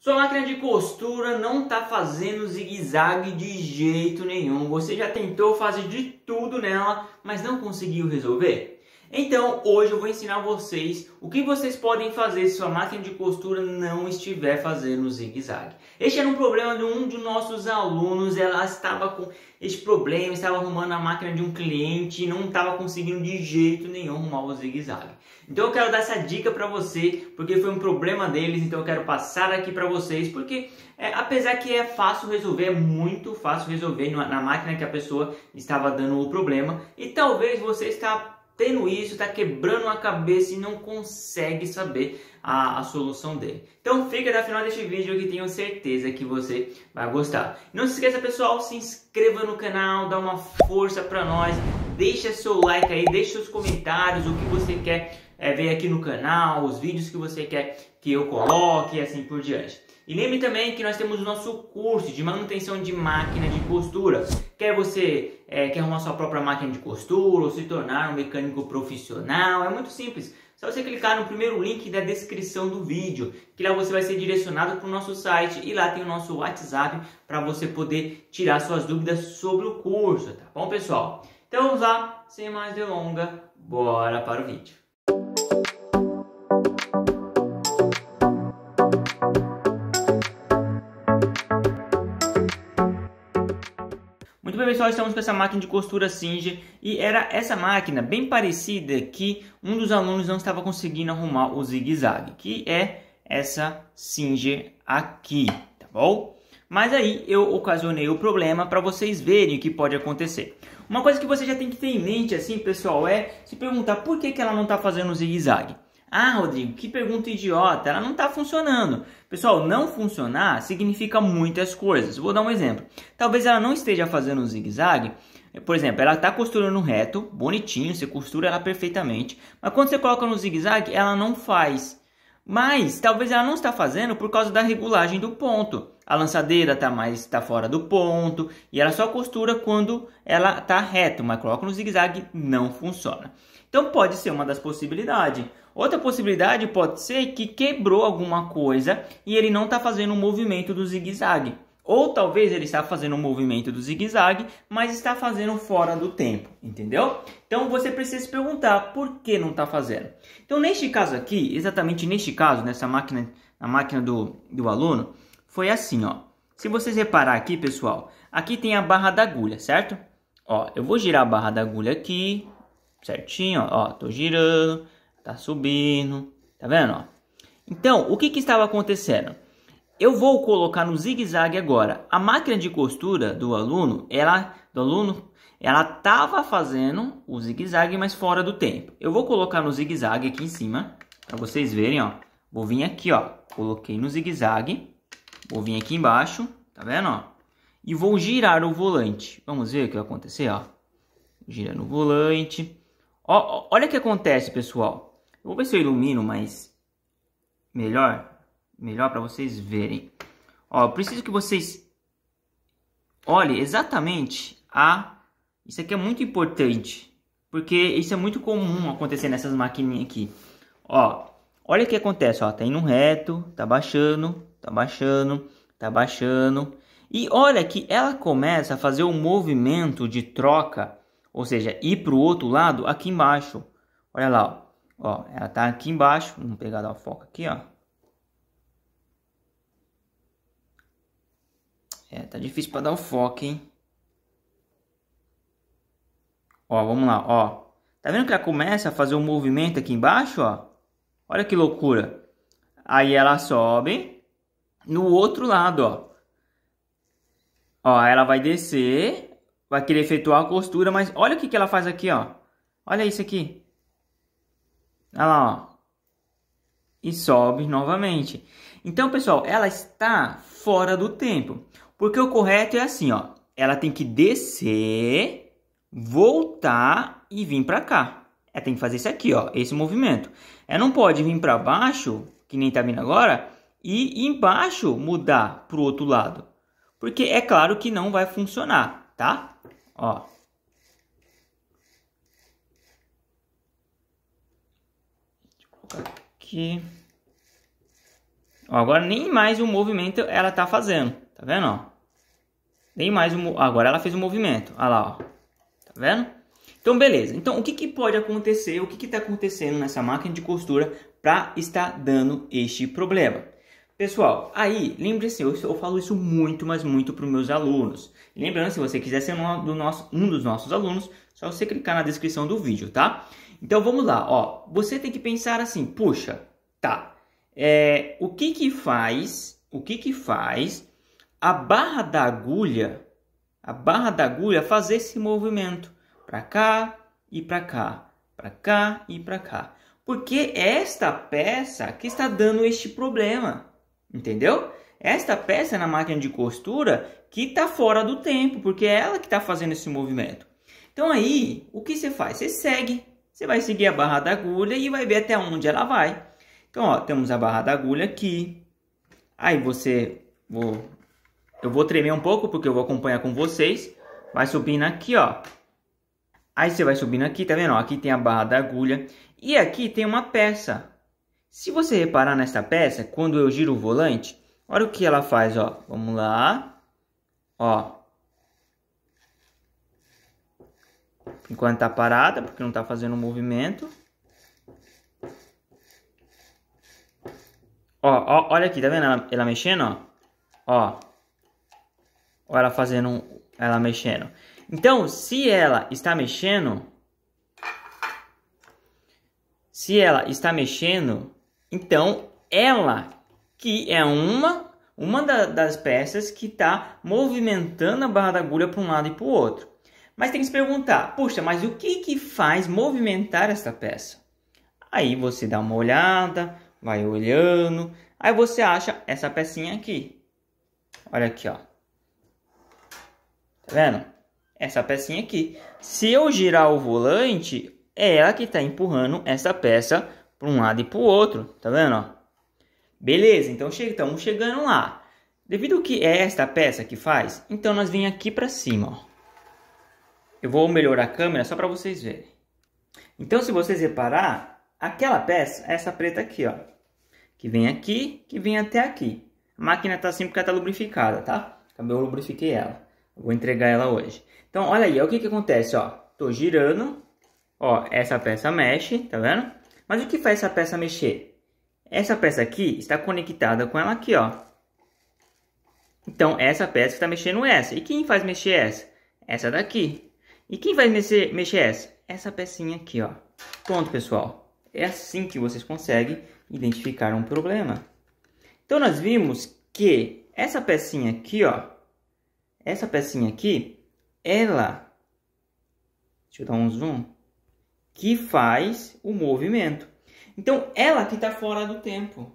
Sua máquina de costura não está fazendo zigue-zague de jeito nenhum. Você já tentou fazer de tudo nela, mas não conseguiu resolver? Então, hoje eu vou ensinar vocês o que vocês podem fazer se sua máquina de costura não estiver fazendo zigue-zague. Este era um problema de um de nossos alunos, ela estava com este problema, estava arrumando a máquina de um cliente e não estava conseguindo de jeito nenhum arrumar o zigue-zague. Então eu quero dar essa dica para você, porque foi um problema deles, então eu quero passar aqui para vocês, porque é, apesar que é fácil resolver, é muito fácil resolver na máquina que a pessoa estava dando o problema, e talvez você está tendo isso, está quebrando a cabeça e não consegue saber a, a, solução dele. Então fica até o final deste vídeo que tenho certeza que você vai gostar. Não se esqueça pessoal, se inscreva no canal, dá uma força para nós, deixa seu like aí, deixa seus comentários, o que você quer é, ver aqui no canal, os vídeos que você quer que eu coloque e assim por diante. E lembre também que nós temos o nosso curso de manutenção de máquina de costura. Quer você é, quer arrumar sua própria máquina de costura ou se tornar um mecânico profissional, é muito simples. Só você clicar no primeiro link da descrição do vídeo, que lá você vai ser direcionado para o nosso site e lá tem o nosso WhatsApp para você poder tirar suas dúvidas sobre o curso, tá bom, pessoal? Então vamos lá, sem mais delonga, bora para o vídeo. Muito bem pessoal, estamos com essa máquina de costura Singer e era essa máquina bem parecida que um dos alunos não estava conseguindo arrumar o zigue-zague, que é essa Singer aqui, tá bom? Mas aí eu ocasionei o problema para vocês verem o que pode acontecer. Uma coisa que você já tem que ter em mente assim, pessoal, é se perguntar por que, que ela não está fazendo o zigue-zague. Ah, Rodrigo, que pergunta idiota, ela não está funcionando. Pessoal, não funcionar significa muitas coisas. Vou dar um exemplo. Talvez ela não esteja fazendo um zigue-zague. Por exemplo, ela está costurando um reto, bonitinho, você costura ela perfeitamente. Mas quando você coloca no zigue-zague, ela não faz. Mas talvez ela não está fazendo por causa da regulagem do ponto. A lançadeira está mais está fora do ponto e ela só costura quando ela está reta, mas coloca no zigue-zague não funciona. Então pode ser uma das possibilidades. Outra possibilidade pode ser que quebrou alguma coisa e ele não está fazendo o um movimento do zigue-zague. Ou talvez ele está fazendo um movimento do zigue-zague, mas está fazendo fora do tempo, entendeu? Então você precisa se perguntar por que não está fazendo. Então neste caso aqui, exatamente neste caso, nessa máquina, na máquina do, do aluno, foi assim, ó. Se vocês reparar aqui, pessoal, aqui tem a barra da agulha, certo? Ó, eu vou girar a barra da agulha aqui, certinho, ó, ó tô girando tá subindo, tá vendo? Ó? Então, o que, que estava acontecendo? Eu vou colocar no zigue-zague agora. A máquina de costura do aluno, ela, do aluno, ela tava fazendo o zigue-zague, mas fora do tempo. Eu vou colocar no zigue-zague aqui em cima, para vocês verem, ó. Vou vir aqui, ó. Coloquei no zigue-zague. Vou vir aqui embaixo, tá vendo, ó? E vou girar o volante. Vamos ver o que vai acontecer, ó. Girando o volante. Ó, olha o que acontece, pessoal vou ver se eu ilumino, mas melhor, melhor para vocês verem. Ó, eu preciso que vocês olhem exatamente a... Isso aqui é muito importante, porque isso é muito comum acontecer nessas maquininhas aqui. Ó, olha o que acontece, ó, tá indo reto, tá baixando, tá baixando, tá baixando. E olha que ela começa a fazer um movimento de troca, ou seja, ir para o outro lado aqui embaixo. Olha lá, ó. Ó, ela tá aqui embaixo. Vamos pegar dar foca foco aqui, ó. É, tá difícil para dar o foco, hein? Ó, vamos lá, ó. Tá vendo que ela começa a fazer um movimento aqui embaixo, ó? Olha que loucura. Aí ela sobe no outro lado, ó. Ó, ela vai descer, vai querer efetuar a costura, mas olha o que, que ela faz aqui, ó. Olha isso aqui. Olha lá, ó. E sobe novamente. Então, pessoal, ela está fora do tempo. Porque o correto é assim, ó. Ela tem que descer, voltar e vir para cá. Ela é, tem que fazer isso aqui, ó. Esse movimento. Ela é, não pode vir para baixo, que nem tá vindo agora, e embaixo mudar para o outro lado. Porque é claro que não vai funcionar, tá? Ó. Aqui. Ó, agora nem mais o um movimento ela tá fazendo. Tá vendo, ó? Nem mais um... Agora ela fez um movimento. Olha lá, ó. Tá vendo? Então, beleza. Então, o que, que pode acontecer? O que está acontecendo nessa máquina de costura para estar dando este problema? Pessoal, aí, lembre-se, eu, eu, falo isso muito, mas muito para os meus alunos. Lembrando, se você quiser ser um, do nosso, um dos nossos alunos, só você clicar na descrição do vídeo, tá? Então vamos lá, ó. Você tem que pensar assim, puxa, tá. É, o que que faz, o que que faz a barra da agulha, a barra da agulha fazer esse movimento para cá e para cá, para cá e para cá? Porque é esta peça que está dando este problema, entendeu? É esta peça na máquina de costura que está fora do tempo, porque é ela que está fazendo esse movimento. Então aí, o que você faz? Você segue, você vai seguir a barra da agulha e vai ver até onde ela vai. Então, ó, temos a barra da agulha aqui. Aí você, vou, eu vou tremer um pouco porque eu vou acompanhar com vocês. Vai subindo aqui, ó. Aí você vai subindo aqui, tá vendo? Ó, aqui tem a barra da agulha e aqui tem uma peça. Se você reparar nessa peça, quando eu giro o volante, olha o que ela faz, ó. Vamos lá. Ó, enquanto está parada, porque não está fazendo movimento. Ó, ó, olha aqui, tá vendo ela, ela mexendo, ó? Ó. ela fazendo, ela mexendo. Então, se ela está mexendo, se ela está mexendo, então ela que é uma uma da, das peças que está movimentando a barra da agulha para um lado e para o outro. Mas tem que se perguntar, puxa, mas o que que faz movimentar essa peça? Aí você dá uma olhada, vai olhando, aí você acha essa pecinha aqui. Olha aqui, ó. Tá vendo? Essa pecinha aqui. Se eu girar o volante, é ela que está empurrando essa peça para um lado e para o outro. Tá vendo? Ó? Beleza, então estamos chegando lá. Devido que é esta peça que faz, então nós vim aqui para cima. Ó. Eu vou melhorar a câmera só para vocês verem. Então, se vocês reparar, aquela peça, é essa preta aqui, ó. Que vem aqui, que vem até aqui. A máquina tá assim porque ela tá lubrificada, tá? Eu lubrifiquei ela. Eu vou entregar ela hoje. Então, olha aí, ó, o que que acontece, ó. Tô girando, ó, essa peça mexe, tá vendo? Mas o que faz essa peça mexer? Essa peça aqui está conectada com ela aqui, ó. Então, essa peça está mexendo é essa. E quem faz mexer essa? Essa daqui, e quem vai mexer, mexer essa? Essa pecinha aqui, ó. Pronto, pessoal. É assim que vocês conseguem identificar um problema. Então, nós vimos que essa pecinha aqui, ó. Essa pecinha aqui, ela... Deixa eu dar um zoom. Que faz o movimento. Então, ela que está fora do tempo.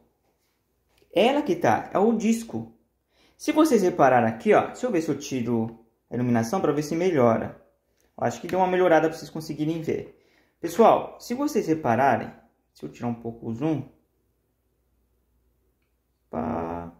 Ela que está, é o disco. Se vocês repararem aqui, ó. Deixa eu ver se eu tiro a iluminação para ver se melhora. Acho que deu uma melhorada para vocês conseguirem ver. Pessoal, se vocês repararem, se eu tirar um pouco o zoom. Pá.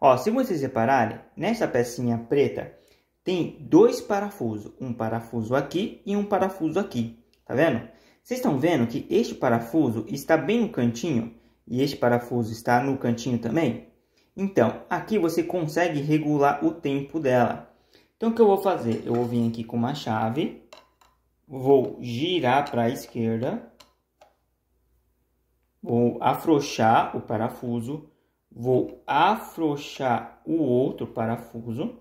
Ó, se vocês repararem, nessa pecinha preta tem dois parafusos. Um parafuso aqui e um parafuso aqui. Tá vendo? Vocês estão vendo que este parafuso está bem no cantinho e este parafuso está no cantinho também? Então, aqui você consegue regular o tempo dela. Então, o que eu vou fazer? Eu vou vir aqui com uma chave, vou girar para a esquerda, vou afrouxar o parafuso, vou afrouxar o outro parafuso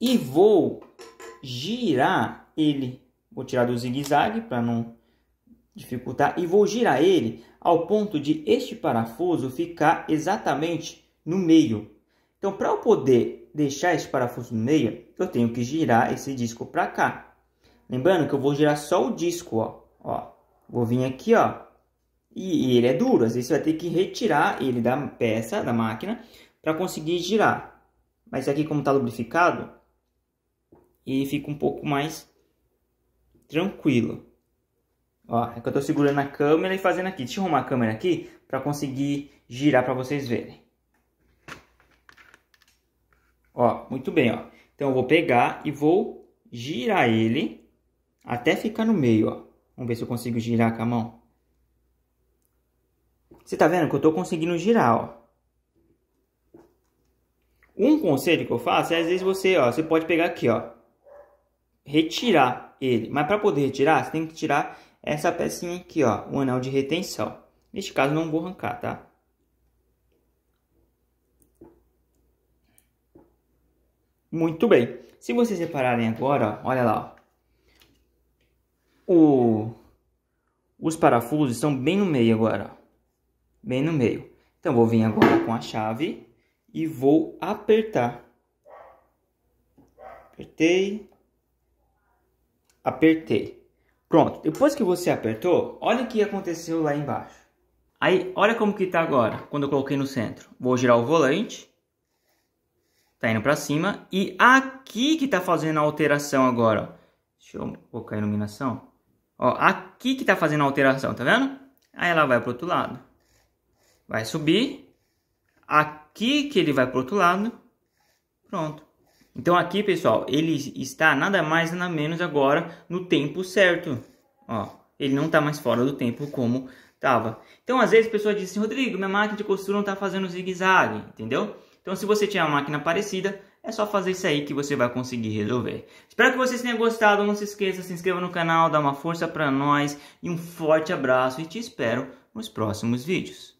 e vou girar ele. Vou tirar do zigue-zague para não dificultar e vou girar ele ao ponto de este parafuso ficar exatamente no meio. Então, para eu poder deixar esse parafuso no meio, eu tenho que girar esse disco para cá. Lembrando que eu vou girar só o disco, ó. ó. Vou vir aqui, ó. E, e ele é duro, às vezes você vai ter que retirar ele da peça, da máquina, para conseguir girar. Mas aqui como está lubrificado, ele fica um pouco mais tranquilo. Ó, é que eu estou segurando a câmera e fazendo aqui. Deixa eu arrumar a câmera aqui para conseguir girar para vocês verem. Ó, muito bem, ó. Então eu vou pegar e vou girar ele até ficar no meio, ó. Vamos ver se eu consigo girar com a mão. Você tá vendo que eu tô conseguindo girar, ó. Um conselho que eu faço é às vezes você, ó, você pode pegar aqui, ó, retirar ele. Mas para poder retirar, você tem que tirar essa pecinha aqui, ó, o anel de retenção. Neste caso não vou arrancar, tá? Muito bem. Se vocês repararem agora, olha lá. O, os parafusos estão bem no meio agora. Bem no meio. Então, vou vir agora com a chave e vou apertar. Apertei. Apertei. Pronto. Depois que você apertou, olha o que aconteceu lá embaixo. Aí, olha como que tá agora, quando eu coloquei no centro. Vou girar o volante. Tá indo para cima. E aqui que tá fazendo a alteração agora, Deixa eu colocar a iluminação. Ó, aqui que tá fazendo a alteração, tá vendo? Aí ela vai pro outro lado. Vai subir. Aqui que ele vai pro outro lado. Pronto. Então aqui, pessoal, ele está nada mais nada menos agora no tempo certo. Ó, ele não está mais fora do tempo como estava. Então, às vezes, a pessoa diz assim, Rodrigo, minha máquina de costura não está fazendo zigue-zague, entendeu? Então, se você tiver uma máquina parecida, é só fazer isso aí que você vai conseguir resolver. Espero que vocês tenham gostado. Não se esqueça, se inscreva no canal, dá uma força para nós e um forte abraço e te espero nos próximos vídeos.